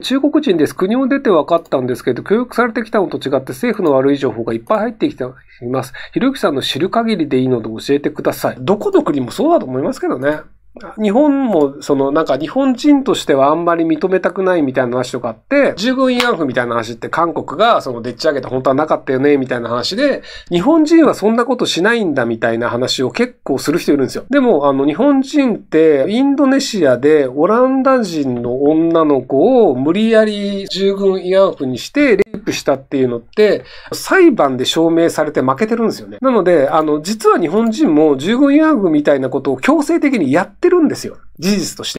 中国人です。国を出て分かったんですけど、教育されてきたのと違って政府の悪い情報がいっぱい入ってきています。ひろゆきさんの知る限りでいいので教えてください。どこの国もそうだと思いますけどね。日本も、その、なんか日本人としてはあんまり認めたくないみたいな話とかあって、従軍慰安婦みたいな話って韓国がそのでっち上げて本当はなかったよね、みたいな話で、日本人はそんなことしないんだみたいな話を結構する人いるんですよ。でも、あの、日本人って、インドネシアでオランダ人の女の子を無理やり従軍慰安婦にして、プしたっていうのって、裁判で証明されて負けてるんですよね。なので、あの、実は日本人も従軍慰安婦みたいなことを強制的にやってるんですよ。事実として。